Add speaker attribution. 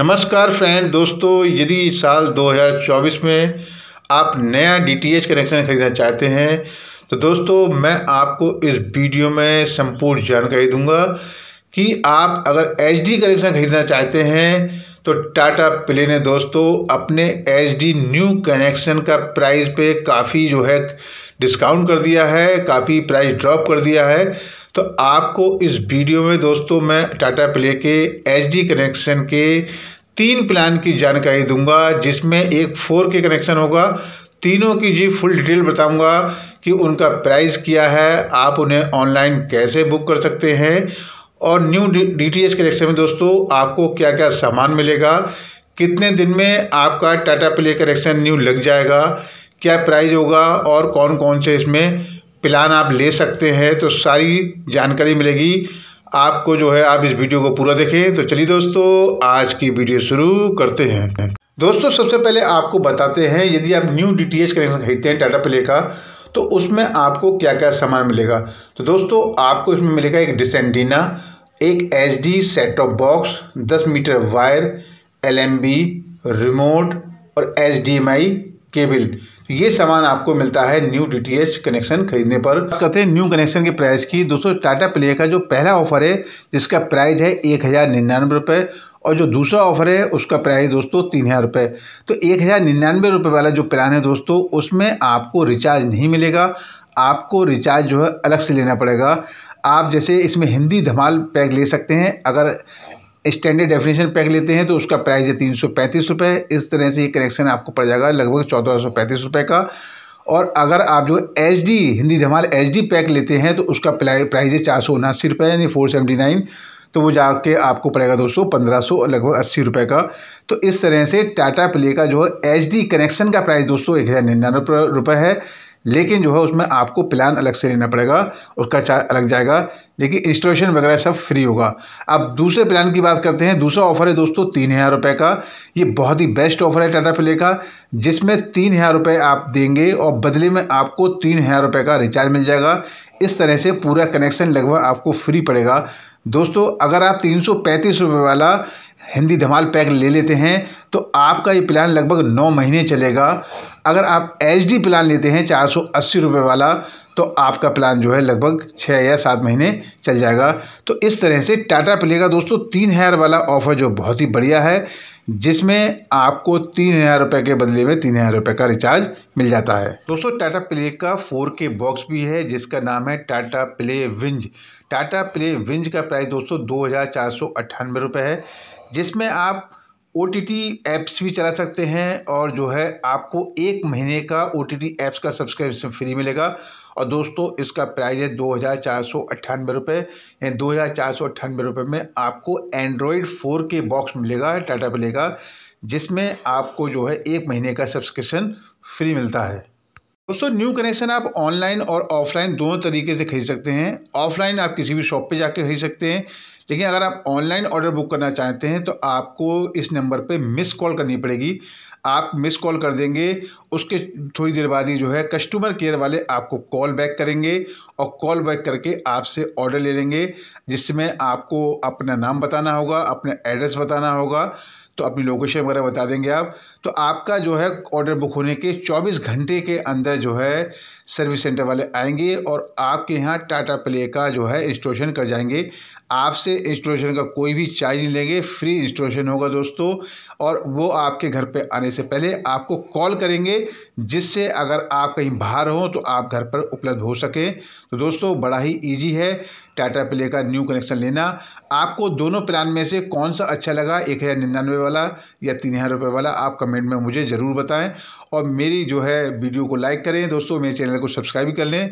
Speaker 1: नमस्कार फ्रेंड दोस्तों यदि साल 2024 में आप नया डीटीएच कनेक्शन खरीदना चाहते हैं तो दोस्तों मैं आपको इस वीडियो में संपूर्ण जानकारी दूंगा कि आप अगर एचडी कनेक्शन खरीदना चाहते हैं तो टाटा प्ले ने दोस्तों अपने एचडी न्यू कनेक्शन का प्राइस पे काफ़ी जो है डिस्काउंट कर दिया है काफ़ी प्राइस ड्रॉप कर दिया है तो आपको इस वीडियो में दोस्तों मैं टाटा प्ले के एच कनेक्शन के तीन प्लान की जानकारी दूंगा जिसमें एक फोर के कनेक्शन होगा तीनों की जी फुल डिटेल बताऊंगा कि उनका प्राइस क्या है आप उन्हें ऑनलाइन कैसे बुक कर सकते हैं और new D T H connection में दोस्तों आपको क्या क्या सामान मिलेगा कितने दिन में आपका टाटा प्ले कनेक्शन न्यू लग जाएगा क्या प्राइस होगा और कौन कौन से इसमें प्लान आप ले सकते हैं तो सारी जानकारी मिलेगी आपको जो है आप इस वीडियो को पूरा देखें तो चलिए दोस्तों आज की वीडियो शुरू करते हैं दोस्तों सबसे पहले आपको बताते हैं यदि आप न्यू डी कनेक्शन खरीदते हैं टाटा प्ले का तो उसमें आपको क्या क्या सामान मिलेगा तो दोस्तों आपको इसमें मिलेगा एक डिसेंटीना एक H D set off box दस मीटर वायर एल रिमोट और एच केबल तो ये सामान आपको मिलता है न्यू डीटीएच कनेक्शन खरीदने पर कहते हैं न्यू कनेक्शन के प्राइस की दोस्तों टाटा प्ले का जो पहला ऑफर है जिसका प्राइस है एक हज़ार निन्यानवे रुपये और जो दूसरा ऑफर है उसका प्राइस दोस्तों तीन हज़ार रुपये तो एक हज़ार निन्यानवे रुपये वाला जो प्लान है दोस्तों उसमें आपको रिचार्ज नहीं मिलेगा आपको रिचार्ज जो है अलग से लेना पड़ेगा आप जैसे इसमें हिंदी धमाल पैक ले सकते हैं अगर स्टैंडर्ड डेफिनेशन पैक लेते हैं तो उसका प्राइस है तीन सौ पैंतीस रुपये इस तरह से ये कनेक्शन आपको पड़ जाएगा लगभग चौदह सौ पैंतीस रुपये का और अगर आप जो H D Hindi Dhamaal H D pack लेते हैं तो उसका प्राइस है चार सौ उनासी रुपये यानी फोर सेवेंटी नाइन तो वो जाके आपको पड़ेगा दोस्तों पंद्रह सौ लगभग अस्सी रुपये का तो इस तरह से टाटा प्ले का जो है एच डी कनेक्शन का प्राइस दोस्तों एक हज़ार निन्यानवे रुपये है लेकिन जो है उसमें आपको प्लान अलग से लेना पड़ेगा उसका चार्ज अलग जाएगा लेकिन इंस्टॉलेशन वगैरह सब फ्री होगा अब दूसरे प्लान की बात करते हैं दूसरा ऑफर है दोस्तों तीन हज़ार रुपये का ये बहुत ही बेस्ट ऑफर है टाटा प्ले का जिसमें तीन हज़ार रुपये आप देंगे और बदले में आपको तीन हज़ार रुपये का रिचार्ज मिल जाएगा इस तरह से पूरा कनेक्शन लगभग आपको फ्री पड़ेगा दोस्तों अगर आप तीन सौ पैंतीस रुपये वाला हिंदी धमाल पैक ले लेते हैं तो आपका ये प्लान लगभग नौ महीने चलेगा अगर आप एच डी प्लान लेते हैं चार सौ अस्सी रुपये वाला तो आपका प्लान जो है लगभग छः या सात महीने चल जाएगा तो इस तरह से टाटा प्ले का दोस्तों तीन हज़ार वाला ऑफ़र जो बहुत ही बढ़िया है जिसमें आपको तीन हज़ार रुपये के बदले में तीन हज़ार रुपये का रिचार्ज मिल जाता है दोस्तों टाटा प्ले का फोर के बॉक्स भी है जिसका नाम है Tata play binge Tata play binge का प्राइस दोस्तों दो हज़ार चार सौ रुपये है जिसमें आप ओ टी टी ऐप्स भी चला सकते हैं और जो है आपको एक महीने का ओ टी टी ऐप्स का सब्सक्रिप्शन फ्री मिलेगा और दोस्तों इसका प्राइस है दो हज़ार चार सौ अट्ठानबे रुपये यानी दो हज़ार चार सौ अट्ठानबे रुपये में आपको एंड्रॉयड फ़ोर के बॉक्स मिलेगा टाटा मिलेगा जिसमें आपको जो है एक महीने का सब्सक्रिप्शन फ्री मिलता है दोस्तों न्यू कनेक्शन आप ऑनलाइन और ऑफलाइन दोनों तरीके से खरीद सकते हैं ऑफलाइन आप किसी भी शॉप पे जाके खरीद सकते हैं लेकिन अगर आप ऑनलाइन ऑर्डर बुक करना चाहते हैं तो आपको इस नंबर पे मिस कॉल करनी पड़ेगी आप मिस कॉल कर देंगे उसके थोड़ी देर बाद ही जो है कस्टमर केयर वाले आपको कॉल बैक करेंगे और कॉल बैक करके आपसे ऑर्डर ले लेंगे जिसमें आपको अपना नाम बताना होगा अपना एड्रेस बताना होगा तो अपनी लोकेशन वगैरह बता देंगे आप तो आपका जो है ऑर्डर बुक होने के 24 घंटे के अंदर जो है सर्विस सेंटर वाले आएंगे और आपके यहाँ टाटा प्ले का जो है इंस्टॉलेशन कर जाएंगे आपसे इंस्टॉलेशन का कोई भी चार्ज नहीं लेंगे फ्री इंस्टॉलेशन होगा दोस्तों और वो आपके घर पे आने से पहले आपको कॉल करेंगे जिससे अगर आप कहीं बाहर हों तो आप घर पर उपलब्ध हो सकें तो दोस्तों बड़ा ही ईजी है टाटा प्ले का न्यू कनेक्शन लेना आपको दोनों प्लान में से कौन सा अच्छा लगा एक हज़ार निन्यानवे वाला या तीन हज़ार रुपये वाला आप कमेंट में मुझे ज़रूर बताएं और मेरी जो है वीडियो को लाइक करें दोस्तों मेरे चैनल को सब्सक्राइब कर लें